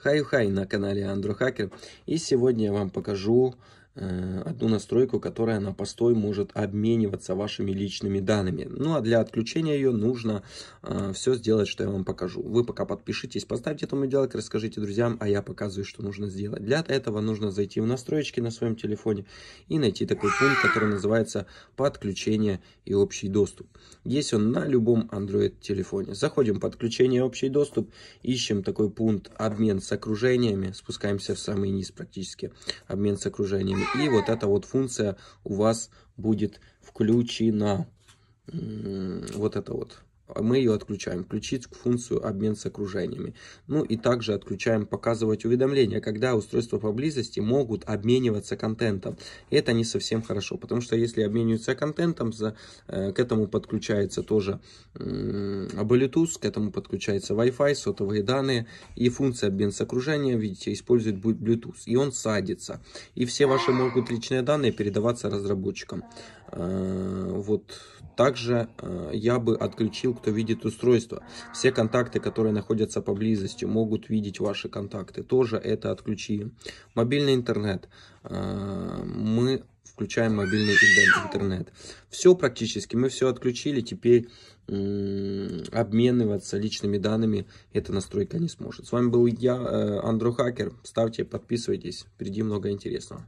Хай-хай на канале Андро Хакер. И сегодня я вам покажу Э, одну настройку, которая на постой может обмениваться вашими личными данными. Ну а для отключения ее нужно э, все сделать, что я вам покажу. Вы пока подпишитесь, поставьте этому делок, расскажите друзьям, а я показываю, что нужно сделать. Для этого нужно зайти в настройки на своем телефоне и найти такой пункт, который называется «Подключение и общий доступ». Есть он на любом Android телефоне. Заходим «Подключение и общий доступ», ищем такой пункт «Обмен с окружениями», спускаемся в самый низ практически, «Обмен с окружениями» и вот эта вот функция у вас будет включена. Вот это вот мы ее отключаем. Включить функцию обмен с окружениями. Ну и также отключаем показывать уведомления, когда устройства поблизости могут обмениваться контентом. это не совсем хорошо, потому что если обмениваются контентом, за, э, к этому подключается тоже э, Bluetooth, к этому подключается Wi-Fi, сотовые данные и функция обмен с окружением, видите, использует Bluetooth. И он садится. И все ваши могут личные данные передаваться разработчикам. Э, вот также э, я бы отключил, кто видит устройство. Все контакты, которые находятся поблизости, могут видеть ваши контакты. Тоже это отключи. Мобильный интернет. Э, мы включаем мобильный интернет. Все практически, мы все отключили, теперь обмениваться личными данными эта настройка не сможет. С вами был я, э, Андро Хакер. Ставьте, подписывайтесь, впереди много интересного.